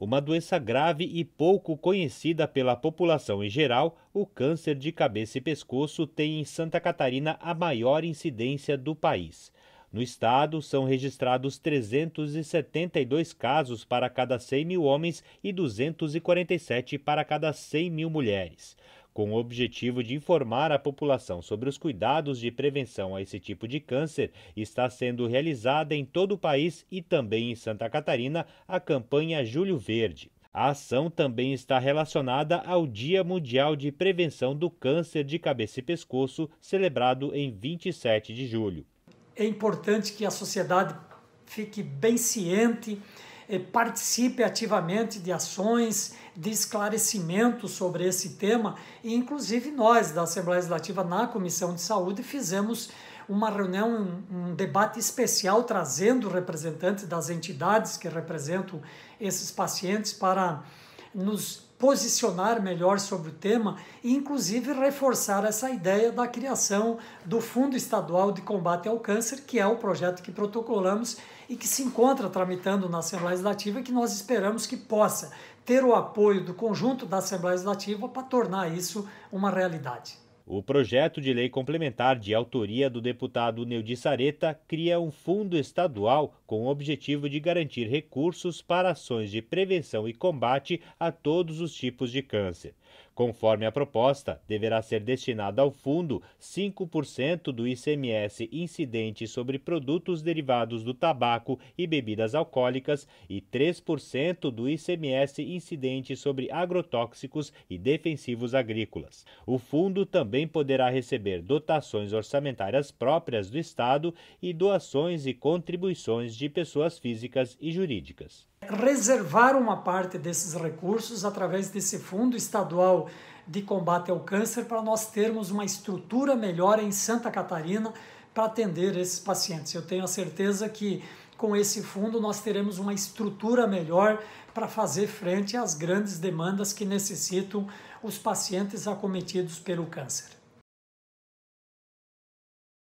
Uma doença grave e pouco conhecida pela população em geral, o câncer de cabeça e pescoço tem em Santa Catarina a maior incidência do país. No estado, são registrados 372 casos para cada 100 mil homens e 247 para cada 100 mil mulheres com o objetivo de informar a população sobre os cuidados de prevenção a esse tipo de câncer, está sendo realizada em todo o país e também em Santa Catarina a campanha Julho Verde. A ação também está relacionada ao Dia Mundial de Prevenção do Câncer de Cabeça e Pescoço, celebrado em 27 de julho. É importante que a sociedade fique bem ciente eh, participe ativamente de ações, de esclarecimento sobre esse tema. E, inclusive, nós da Assembleia Legislativa, na Comissão de Saúde, fizemos uma reunião, um, debate especial trazendo representantes das entidades que representam esses pacientes para nos posicionar melhor sobre o tema e, inclusive, reforçar essa ideia da criação do Fundo Estadual de Combate ao Câncer, que é o projeto que protocolamos e que se encontra tramitando na Assembleia Legislativa e que nós esperamos que possa ter o apoio do conjunto da Assembleia Legislativa para tornar isso uma realidade. O projeto de lei complementar de autoria do deputado Neudi Sareta cria um fundo estadual com o objetivo de garantir recursos para ações de prevenção e combate a todos os tipos de câncer. Conforme a proposta, deverá ser destinado ao fundo 5% do ICMS incidente sobre produtos derivados do tabaco e bebidas alcoólicas e 3% do ICMS incidente sobre agrotóxicos e defensivos agrícolas. O fundo também poderá receber dotações orçamentárias próprias do Estado e doações e contribuições de pessoas físicas e jurídicas reservar uma parte desses recursos através desse fundo estadual de combate ao câncer para nós termos uma estrutura melhor em Santa Catarina para atender esses pacientes. Eu tenho a certeza que com esse fundo nós teremos uma estrutura melhor para fazer frente às grandes demandas que necessitam os pacientes acometidos pelo câncer.